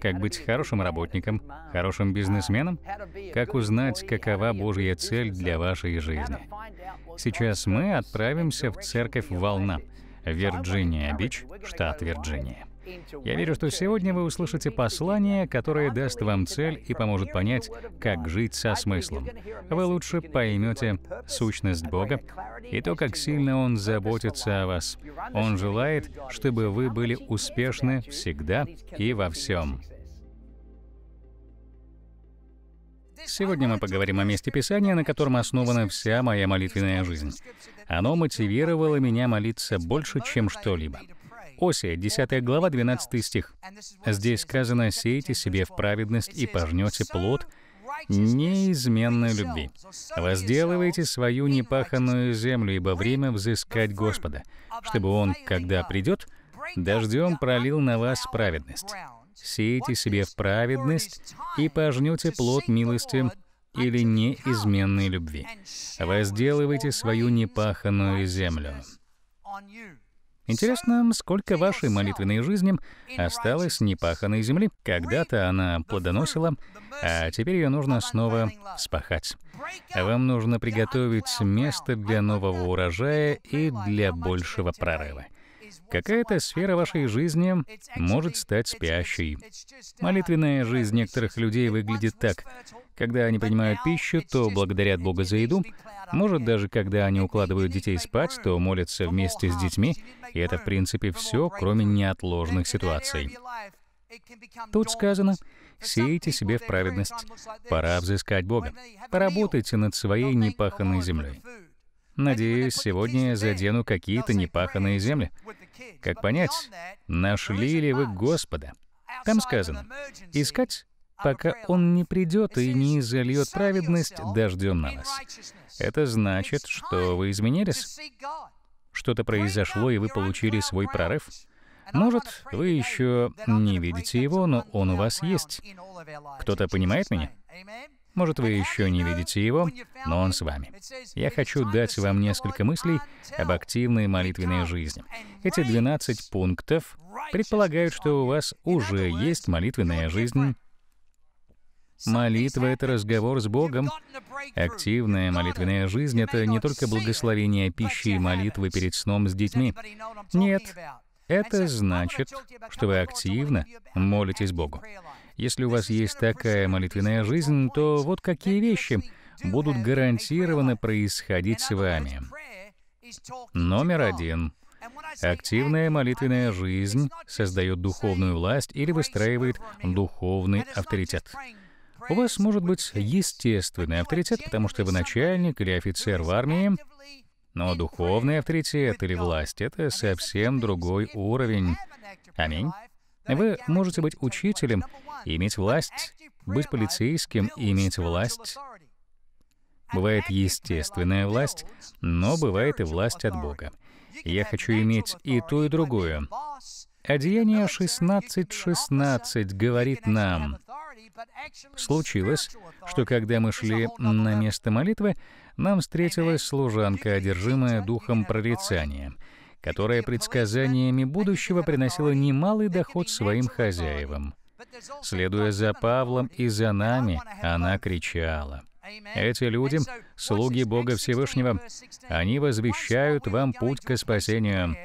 как быть хорошим работником, хорошим бизнесменом? Как узнать, какова Божья цель для вашей жизни? Сейчас мы отправимся в церковь «Волна», Вирджиния-Бич, штат Вирджиния. Я верю, что сегодня вы услышите послание, которое даст вам цель и поможет понять, как жить со смыслом. Вы лучше поймете сущность Бога и то, как сильно Он заботится о вас. Он желает, чтобы вы были успешны всегда и во всем. Сегодня мы поговорим о месте Писания, на котором основана вся моя молитвенная жизнь. Оно мотивировало меня молиться больше, чем что-либо. Осия, 10 глава, 12 стих. Здесь сказано, «Сейте себе в праведность и пожнете плод неизменной любви. Возделывайте свою непаханную землю, ибо время взыскать Господа, чтобы Он, когда придет, дождем пролил на вас праведность. Сейте себе в праведность и пожнете плод милости или неизменной любви. Возделывайте свою непаханную землю. Интересно, сколько вашей молитвенной жизни осталось непаханной земли? Когда-то она плодоносила, а теперь ее нужно снова спахать. Вам нужно приготовить место для нового урожая и для большего прорыва. Какая-то сфера вашей жизни может стать спящей. Молитвенная жизнь некоторых людей выглядит так. Когда они принимают пищу, то благодарят Бога за еду. Может, даже когда они укладывают детей спать, то молятся вместе с детьми. И это, в принципе, все, кроме неотложных ситуаций. Тут сказано, «Сеете себе в праведность». Пора взыскать Бога. Поработайте над своей непаханной землей. Надеюсь, сегодня я задену какие-то непаханные земли. Как понять, нашли ли вы Господа? Там сказано, искать, пока Он не придет и не зальет праведность дождем на вас. Это значит, что вы изменились. Что-то произошло, и вы получили свой прорыв. Может, вы еще не видите его, но он у вас есть. Кто-то понимает меня? Может, вы еще не видите его, но он с вами. Я хочу дать вам несколько мыслей об активной молитвенной жизни. Эти 12 пунктов предполагают, что у вас уже есть молитвенная жизнь Молитва — это разговор с Богом. Активная молитвенная жизнь — это не только благословение пищи и молитвы перед сном с детьми. Нет, это значит, что вы активно молитесь Богу. Если у вас есть такая молитвенная жизнь, то вот какие вещи будут гарантированно происходить с вами. Номер один. Активная молитвенная жизнь создает духовную власть или выстраивает духовный авторитет. У вас может быть естественный авторитет, потому что вы начальник или офицер в армии, но духовный авторитет или власть — это совсем другой уровень. Аминь. Вы можете быть учителем и иметь власть, быть полицейским и иметь власть. Бывает естественная власть, но бывает и власть от Бога. Я хочу иметь и то, и другое. Одеяние 16.16 16 говорит нам, Случилось, что когда мы шли на место молитвы, нам встретилась служанка, одержимая духом прорицания — которая предсказаниями будущего приносила немалый доход своим хозяевам. Следуя за Павлом и за нами, она кричала. Эти люди, слуги Бога Всевышнего, они возвещают вам путь к спасению.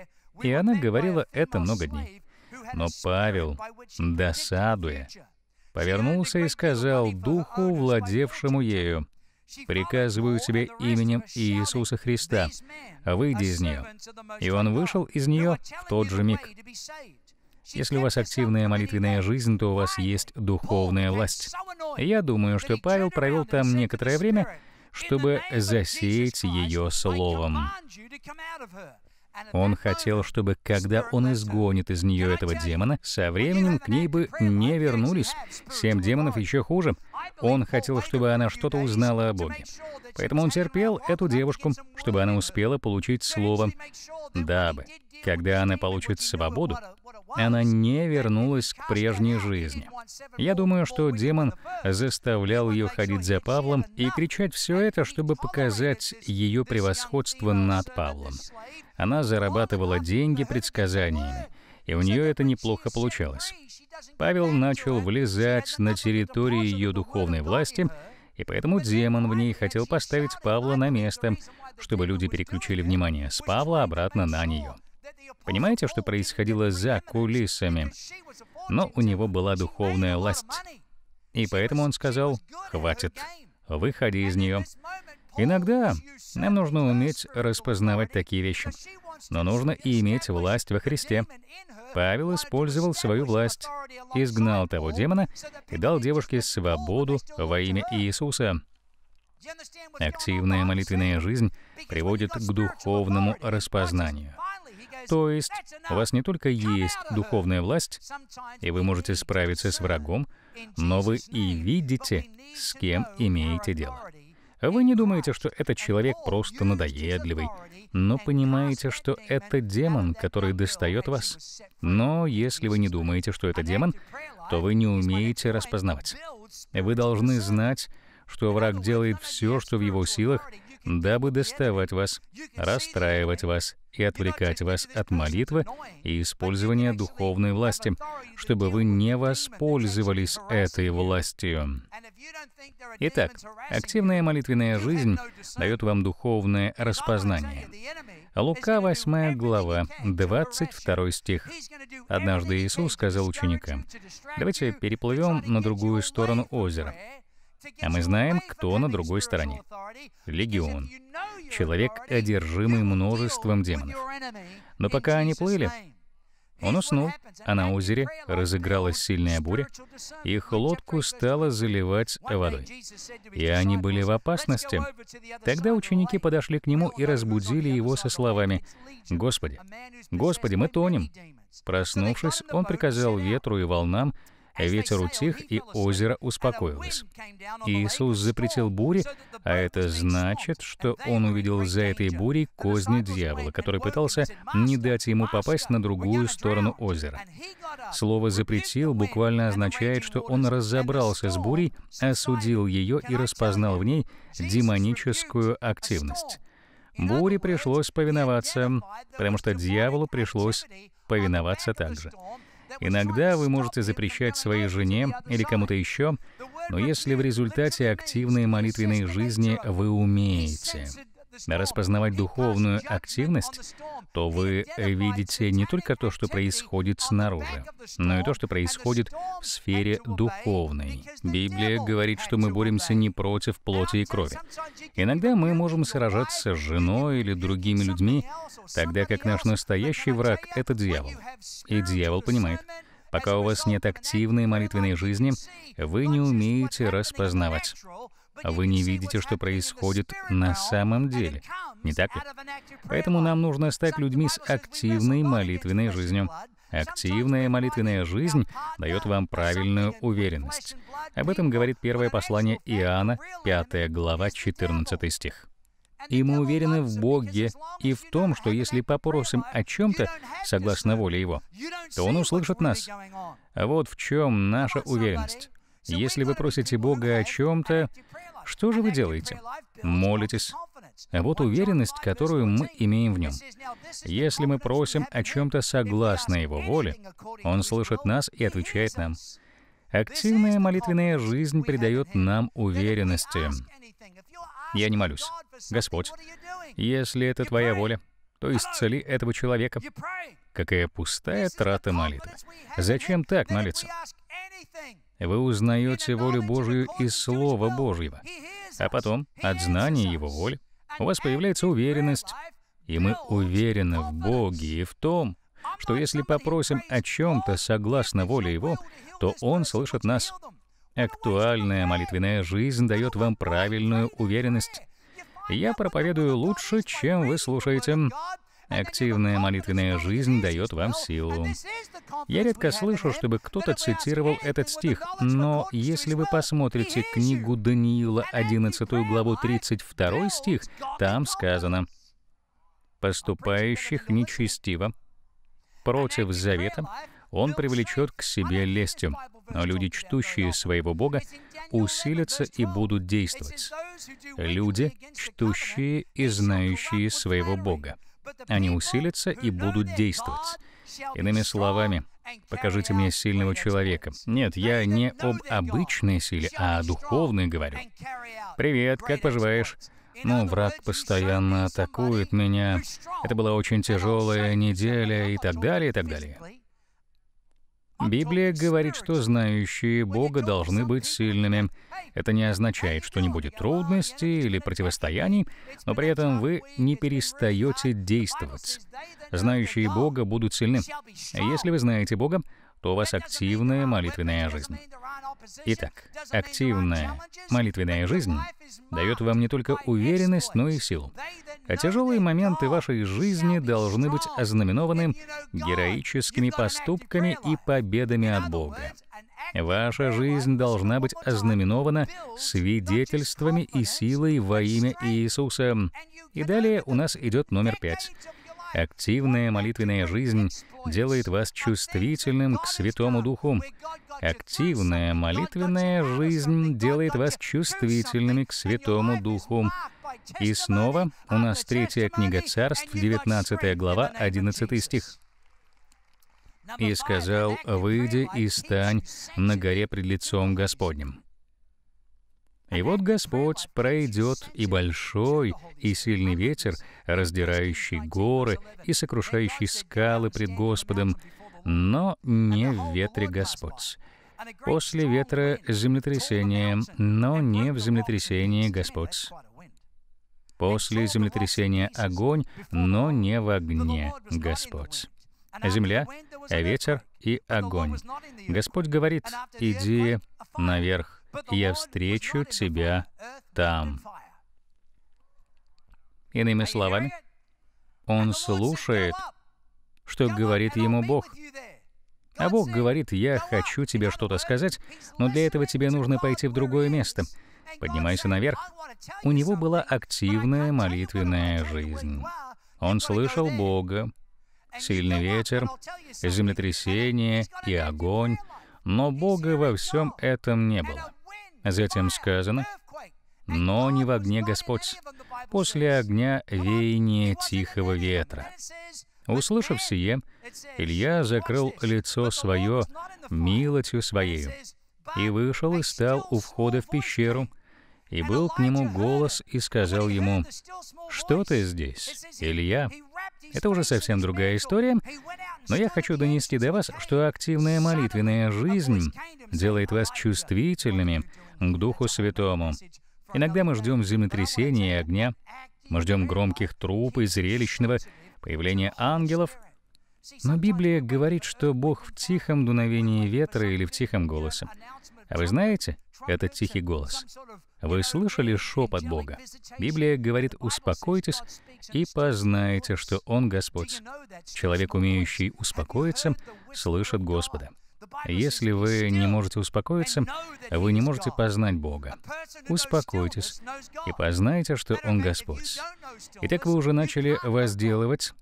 И она говорила это много дней. Но Павел, досадуя, повернулся и сказал духу, владевшему ею, приказываю тебе именем Иисуса Христа, выйди из нее». И он вышел из нее в тот же миг. Если у вас активная молитвенная жизнь, то у вас есть духовная власть. Я думаю, что Павел провел там некоторое время, чтобы засеять ее словом. Он хотел, чтобы когда он изгонит из нее этого демона, со временем к ней бы не вернулись. Семь демонов еще хуже. Он хотел, чтобы она что-то узнала о Боге. Поэтому он терпел эту девушку, чтобы она успела получить слово, дабы, когда она получит свободу, она не вернулась к прежней жизни. Я думаю, что демон заставлял ее ходить за Павлом и кричать все это, чтобы показать ее превосходство над Павлом. Она зарабатывала деньги предсказаниями, и у нее это неплохо получалось. Павел начал влезать на территории ее духовной власти, и поэтому демон в ней хотел поставить Павла на место, чтобы люди переключили внимание с Павла обратно на нее. Понимаете, что происходило за кулисами? Но у него была духовная власть. И поэтому он сказал, «Хватит, выходи из нее». Иногда нам нужно уметь распознавать такие вещи но нужно и иметь власть во Христе. Павел использовал свою власть, изгнал того демона и дал девушке свободу во имя Иисуса. Активная молитвенная жизнь приводит к духовному распознанию. То есть у вас не только есть духовная власть, и вы можете справиться с врагом, но вы и видите, с кем имеете дело. А вы не думаете, что этот человек просто надоедливый, но понимаете, что это демон, который достает вас. Но если вы не думаете, что это демон, то вы не умеете распознавать. Вы должны знать, что враг делает все, что в его силах, дабы доставать вас, расстраивать вас, и отвлекать вас от молитвы и использования духовной власти, чтобы вы не воспользовались этой властью. Итак, активная молитвенная жизнь дает вам духовное распознание. Лука 8 глава, 22 стих. Однажды Иисус сказал ученикам, «Давайте переплывем на другую сторону озера». А мы знаем, кто на другой стороне. Легион. Человек, одержимый множеством демонов. Но пока они плыли, он уснул, а на озере разыгралась сильная буря, их лодку стало заливать водой. И они были в опасности. Тогда ученики подошли к нему и разбудили его со словами «Господи, Господи, мы тонем». Проснувшись, он приказал ветру и волнам Ветер утих, и озеро успокоилось. Иисус запретил бури, а это значит, что он увидел за этой бурей козни дьявола, который пытался не дать ему попасть на другую сторону озера. Слово «запретил» буквально означает, что он разобрался с бурей, осудил ее и распознал в ней демоническую активность. Буре пришлось повиноваться, потому что дьяволу пришлось повиноваться также. Иногда вы можете запрещать своей жене или кому-то еще, но если в результате активной молитвенной жизни вы умеете распознавать духовную активность, то вы видите не только то, что происходит снаружи, но и то, что происходит в сфере духовной. Библия говорит, что мы боремся не против плоти и крови. Иногда мы можем сражаться с женой или другими людьми, тогда как наш настоящий враг — это дьявол. И дьявол понимает, пока у вас нет активной молитвенной жизни, вы не умеете распознавать. А вы не видите, что происходит на самом деле. Не так ли? Поэтому нам нужно стать людьми с активной молитвенной жизнью. Активная молитвенная жизнь дает вам правильную уверенность. Об этом говорит первое послание Иоанна, 5 глава, 14 стих. И мы уверены в Боге и в том, что если попросим о чем-то, согласно воле Его, то Он услышит нас. А вот в чем наша уверенность. Если вы просите Бога о чем-то, что же вы делаете? Молитесь. Вот уверенность, которую мы имеем в нем. Если мы просим о чем-то согласно его воле, он слышит нас и отвечает нам. Активная молитвенная жизнь придает нам уверенности. Я не молюсь. Господь, если это Твоя воля, то исцели этого человека. Какая пустая трата молитвы. Зачем так молиться? Вы узнаете волю Божию из Слова Божьего. А потом, от знания Его воли, у вас появляется уверенность, и мы уверены в Боге и в том, а что если попросим о чем-то согласно воле Его, то Он слышит нас. Актуальная молитвенная жизнь дает вам правильную уверенность. Я проповедую лучше, чем вы слушаете, Активная молитвенная жизнь дает вам силу. Я редко слышу, чтобы кто-то цитировал этот стих, но если вы посмотрите книгу Даниила, 11 главу, 32 стих, там сказано «Поступающих нечестиво, против завета, он привлечет к себе лестью, но люди, чтущие своего Бога, усилятся и будут действовать. Люди, чтущие и знающие своего Бога. Они усилятся и будут действовать. Иными словами, покажите мне сильного человека. Нет, я не об обычной силе, а о духовной говорю. «Привет, как поживаешь?» Ну, враг постоянно атакует меня. Это была очень тяжелая неделя и так далее, и так далее. Библия говорит, что знающие Бога должны быть сильными. Это не означает, что не будет трудностей или противостояний, но при этом вы не перестаете действовать. Знающие Бога будут сильны. Если вы знаете Бога, что у вас активная молитвенная жизнь. Итак, активная молитвенная жизнь дает вам не только уверенность, но и силу. А тяжелые моменты вашей жизни должны быть ознаменованы героическими поступками и победами от Бога. Ваша жизнь должна быть ознаменована свидетельствами и силой во имя Иисуса. И далее у нас идет номер пять — Активная молитвенная жизнь делает вас чувствительным к Святому Духу. Активная молитвенная жизнь делает вас чувствительными к Святому Духу. И снова у нас третья книга царств, 19 глава, 11 стих. «И сказал, выйди и стань на горе пред лицом Господним». И вот Господь пройдет и большой, и сильный ветер, раздирающий горы и сокрушающий скалы пред Господом, но не в ветре Господь. После ветра землетрясение, но не в землетрясении Господь. После землетрясения огонь, но не в огне Господь. Земля, ветер и огонь. Господь говорит, иди наверх я встречу тебя там. Иными словами, он слушает, что говорит ему Бог. А Бог говорит, я хочу тебе что-то сказать, но для этого тебе нужно пойти в другое место. Поднимайся наверх. У него была активная молитвенная жизнь. Он слышал Бога, сильный ветер, землетрясение и огонь, но Бога во всем этом не было. Затем сказано, «Но не в огне Господь, после огня веяние тихого ветра». Услышав сие, Илья закрыл лицо свое милостью своею, и вышел и стал у входа в пещеру, и был к нему голос, и сказал ему, «Что ты здесь, Илья?» Это уже совсем другая история, но я хочу донести до вас, что активная молитвенная жизнь делает вас чувствительными к Духу Святому. Иногда мы ждем землетрясения и огня, мы ждем громких труп и зрелищного появления ангелов, но Библия говорит, что Бог в тихом дуновении ветра или в тихом голосе. А вы знаете этот тихий голос? Вы слышали шепот Бога? Библия говорит, успокойтесь и познайте, что Он Господь. Человек, умеющий успокоиться, слышит Господа. Если вы не можете успокоиться, вы не можете познать Бога. Успокойтесь и познайте, что Он Господь. Итак, вы уже начали возделывать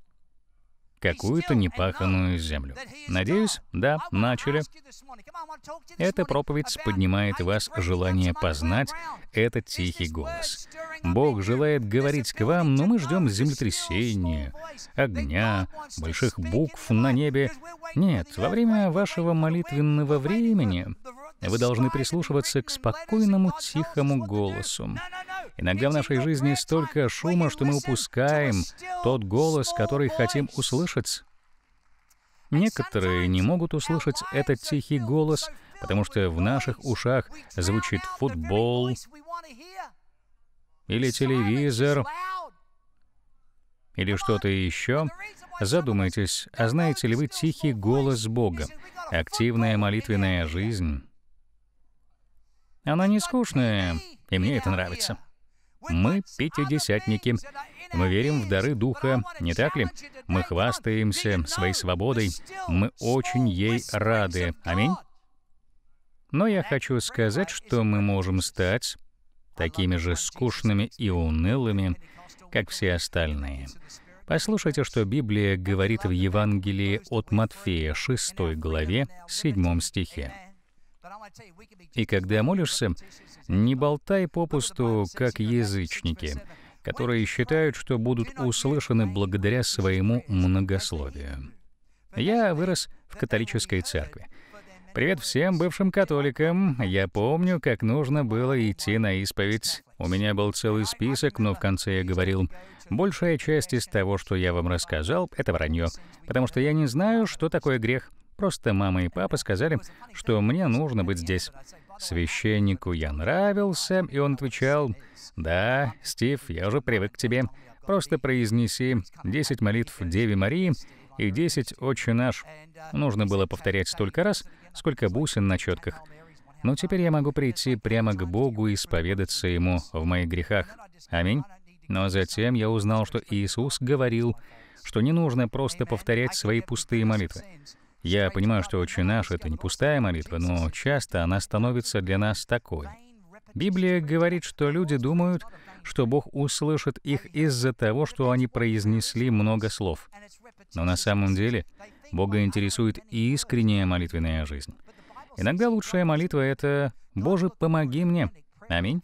какую-то непаханную землю. Надеюсь, да, начали. Эта проповедь поднимает в вас желание познать этот тихий голос. Бог желает говорить к вам, но мы ждем землетрясения, огня, больших букв на небе. Нет, во время вашего молитвенного времени вы должны прислушиваться к спокойному, тихому голосу. Иногда в нашей жизни столько шума, что мы упускаем тот голос, который хотим услышать. Некоторые не могут услышать этот тихий голос, потому что в наших ушах звучит футбол или телевизор или что-то еще. Задумайтесь, а знаете ли вы тихий голос Бога, активная молитвенная жизнь? Она не скучная, и мне это нравится. Мы пятидесятники. Мы верим в дары Духа, не так ли? Мы хвастаемся своей свободой. Мы очень ей рады. Аминь. Но я хочу сказать, что мы можем стать такими же скучными и унылыми, как все остальные. Послушайте, что Библия говорит в Евангелии от Матфея, 6 главе, 7 стихе. И когда молишься, не болтай попусту, как язычники, которые считают, что будут услышаны благодаря своему многословию. Я вырос в католической церкви. Привет всем бывшим католикам. Я помню, как нужно было идти на исповедь. У меня был целый список, но в конце я говорил, большая часть из того, что я вам рассказал, это вранье, потому что я не знаю, что такое грех. Просто мама и папа сказали, что мне нужно быть здесь. Священнику я нравился, и он отвечал, «Да, Стив, я уже привык к тебе. Просто произнеси 10 молитв Деве Марии и 10 «Отче наш». Нужно было повторять столько раз, сколько бусин на четках. Но теперь я могу прийти прямо к Богу и исповедаться Ему в моих грехах. Аминь. Но затем я узнал, что Иисус говорил, что не нужно просто повторять свои пустые молитвы. Я понимаю, что «Отче наш» — это не пустая молитва, но часто она становится для нас такой. Библия говорит, что люди думают, что Бог услышит их из-за того, что они произнесли много слов. Но на самом деле Бога интересует и искренняя молитвенная жизнь. Иногда лучшая молитва — это «Боже, помоги мне». Аминь.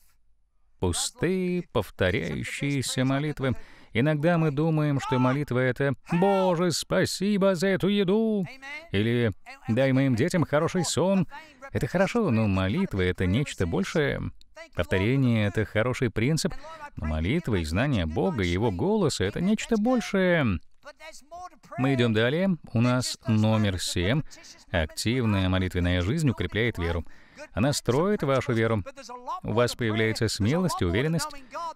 Пустые, повторяющиеся молитвы — Иногда мы думаем, что молитва — это «Боже, спасибо за эту еду!» или «Дай моим детям хороший сон». Это хорошо, но молитва — это нечто большее. Повторение — это хороший принцип, но молитва и знание Бога, его голоса — это нечто большее. Мы идем далее. У нас номер семь. Активная молитвенная жизнь укрепляет веру. Она строит вашу веру. У вас появляется смелость и уверенность,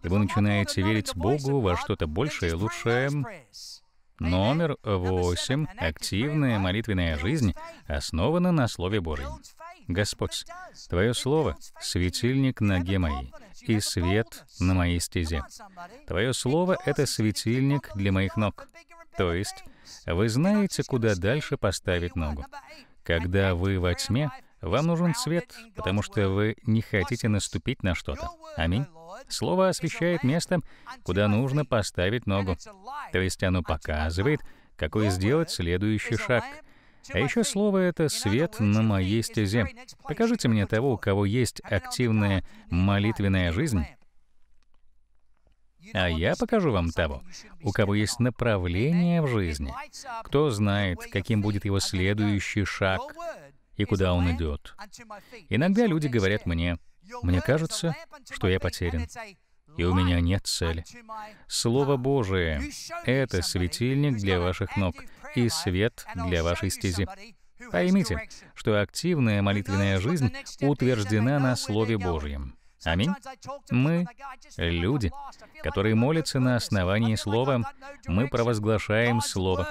и вы начинаете верить Богу во что-то большее, лучшее. Номер восемь. Активная молитвенная жизнь основана на Слове Божьем. Господь, Твое Слово — светильник ноге моей и свет на моей стезе. Твое Слово — это светильник для моих ног. То есть вы знаете, куда дальше поставить ногу. Когда вы во тьме, вам нужен свет, потому что вы не хотите наступить на что-то. Аминь. Слово освещает место, куда нужно поставить ногу. То есть оно показывает, какой сделать следующий шаг. А еще слово — это свет на моей стезе. Покажите мне того, у кого есть активная молитвенная жизнь, а я покажу вам того, у кого есть направление в жизни, кто знает, каким будет его следующий шаг и куда он идет. Иногда люди говорят мне, «Мне кажется, что я потерян, и у меня нет цели». Слово Божие — это светильник для ваших ног и свет для вашей стези. Поймите, что активная молитвенная жизнь утверждена на Слове Божьем. Аминь. Мы — люди, которые молятся на основании Слова. Мы провозглашаем Слово.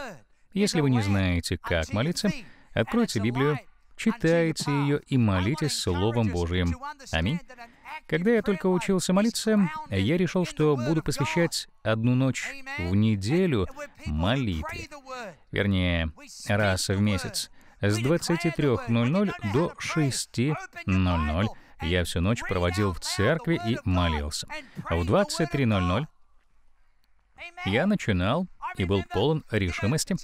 Если вы не знаете, как молиться, откройте Библию читайте ее и молитесь Словом Божьим. Аминь. Когда я только учился молиться, я решил, что буду посвящать одну ночь в неделю молитве. Вернее, раз в месяц. С 23.00 до 6.00 я всю ночь проводил в церкви и молился. А в 23.00 я начинал и был полон решимости.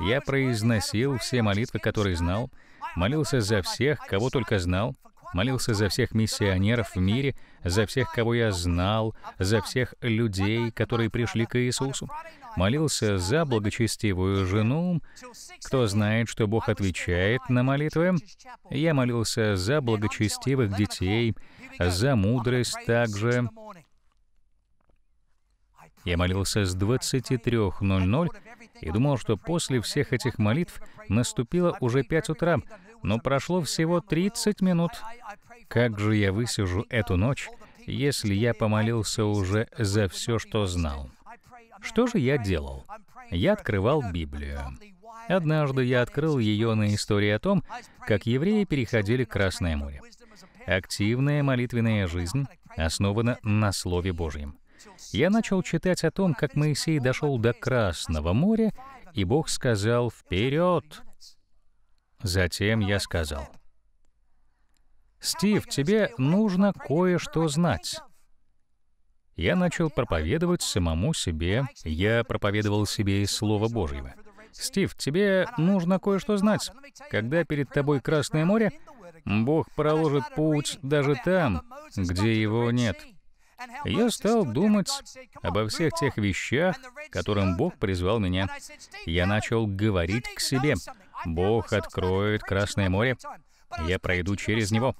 Я произносил все молитвы, которые знал молился за всех, кого только знал, молился за всех миссионеров в мире, за всех, кого я знал, за всех людей, которые пришли к Иисусу. Молился за благочестивую жену. Кто знает, что Бог отвечает на молитвы? Я молился за благочестивых детей, за мудрость также. Я молился с 23.00 и думал, что после всех этих молитв наступило уже 5 утра, но прошло всего 30 минут. Как же я высижу эту ночь, если я помолился уже за все, что знал? Что же я делал? Я открывал Библию. Однажды я открыл ее на истории о том, как евреи переходили Красное море. Активная молитвенная жизнь основана на Слове Божьем я начал читать о том, как Моисей дошел до Красного моря, и Бог сказал «Вперед!». Затем я сказал, «Стив, тебе нужно кое-что знать». Я начал проповедовать самому себе, я проповедовал себе из Слова Божьего. «Стив, тебе нужно кое-что знать. Когда перед тобой Красное море, Бог проложит путь даже там, где его нет» я стал думать обо всех тех вещах, которым Бог призвал меня. Я начал говорить к себе, «Бог откроет Красное море, я пройду через него».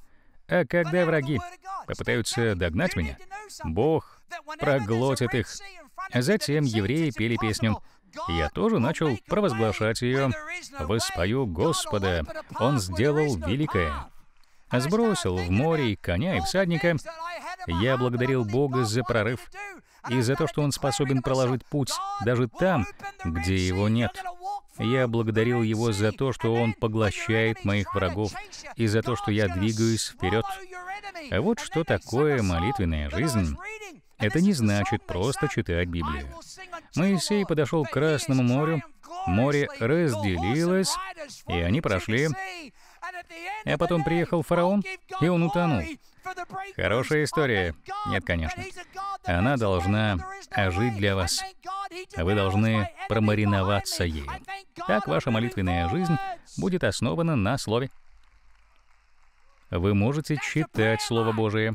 А когда враги попытаются догнать меня, Бог проглотит их. затем евреи пели песню. Я тоже начал провозглашать ее. «Воспою Господа, Он сделал великое». А сбросил в море и коня, и всадника. Я благодарил Бога за прорыв и за то, что Он способен проложить путь даже там, где его нет. Я благодарил Его за то, что Он поглощает моих врагов, и за то, что я двигаюсь вперед. А вот что такое молитвенная жизнь. Это не значит просто читать Библию. Моисей подошел к Красному морю, море разделилось, и они прошли. А потом приехал фараон, и он утонул. Хорошая история. Нет, конечно. Она должна ожить для вас. Вы должны промариноваться ею. Так ваша молитвенная жизнь будет основана на Слове. Вы можете читать Слово Божие.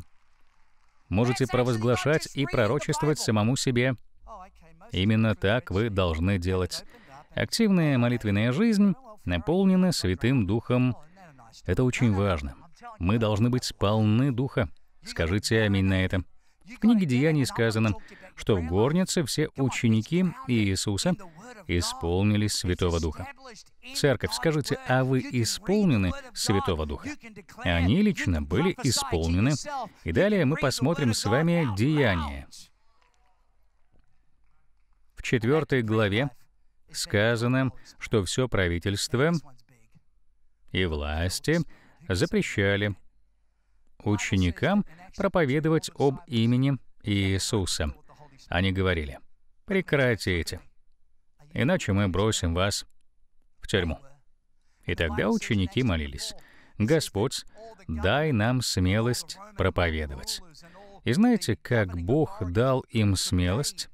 Можете провозглашать и пророчествовать самому себе. Именно так вы должны делать. Активная молитвенная жизнь наполнена Святым Духом это очень важно. Мы должны быть сполны духа. Скажите аминь на это. В книге Деяний сказано, что в горнице все ученики Иисуса исполнились Святого Духа. Церковь, скажите, а вы исполнены Святого Духа? Они лично были исполнены. И далее мы посмотрим с вами Деяния. В четвертой главе сказано, что все правительство и власти запрещали ученикам проповедовать об имени Иисуса. Они говорили, «Прекратите, иначе мы бросим вас в тюрьму». И тогда ученики молились, «Господь, дай нам смелость проповедовать». И знаете, как Бог дал им смелость?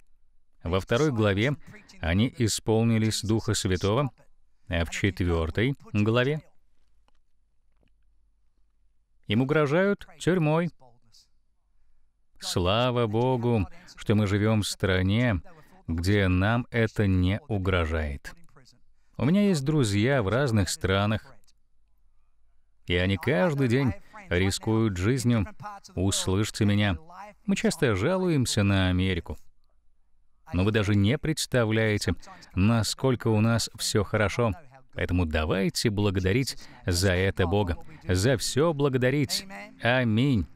Во второй главе они исполнились Духа Святого, а в четвертой главе им угрожают тюрьмой. Слава Богу, что мы живем в стране, где нам это не угрожает. У меня есть друзья в разных странах, и они каждый день рискуют жизнью. Услышьте меня. Мы часто жалуемся на Америку. Но вы даже не представляете, насколько у нас все хорошо. Поэтому давайте благодарить за это Бога, за все благодарить. Аминь.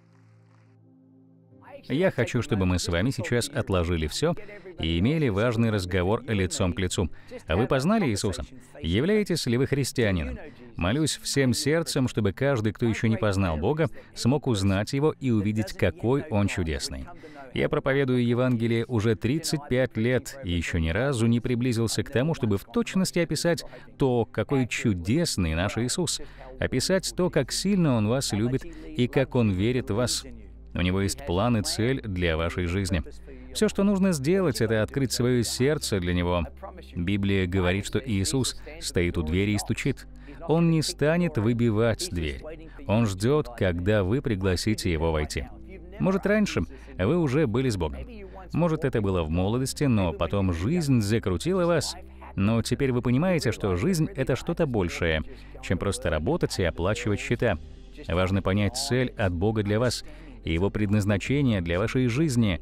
Я хочу, чтобы мы с вами сейчас отложили все и имели важный разговор лицом к лицу. А вы познали Иисуса? Являетесь ли вы христианином? Молюсь всем сердцем, чтобы каждый, кто еще не познал Бога, смог узнать Его и увидеть, какой Он чудесный. Я проповедую Евангелие уже 35 лет и еще ни разу не приблизился к тому, чтобы в точности описать то, какой чудесный наш Иисус, описать то, как сильно Он вас любит и как Он верит в вас. У него есть план и цель для вашей жизни. Все, что нужно сделать, это открыть свое сердце для него. Библия говорит, что Иисус стоит у двери и стучит. Он не станет выбивать дверь. Он ждет, когда вы пригласите его войти. Может, раньше вы уже были с Богом. Может, это было в молодости, но потом жизнь закрутила вас, но теперь вы понимаете, что жизнь — это что-то большее, чем просто работать и оплачивать счета. Важно понять цель от Бога для вас и его предназначение для вашей жизни.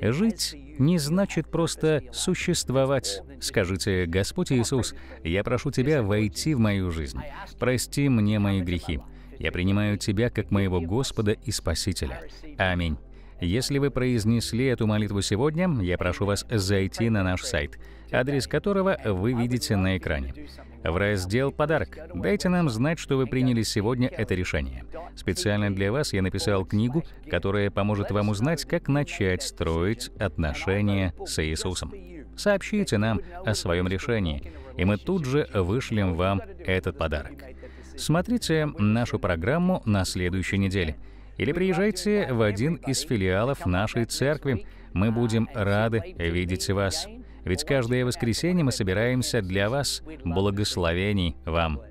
Жить не значит просто существовать. Скажите, Господь Иисус, я прошу Тебя войти в мою жизнь. Прости мне мои грехи. Я принимаю Тебя как моего Господа и Спасителя. Аминь. Если вы произнесли эту молитву сегодня, я прошу вас зайти на наш сайт, адрес которого вы видите на экране в раздел «Подарок». Дайте нам знать, что вы приняли сегодня это решение. Специально для вас я написал книгу, которая поможет вам узнать, как начать строить отношения с Иисусом. Сообщите нам о своем решении, и мы тут же вышлем вам этот подарок. Смотрите нашу программу на следующей неделе. Или приезжайте в один из филиалов нашей церкви. Мы будем рады видеть вас. Ведь каждое воскресенье мы собираемся для вас, благословений вам.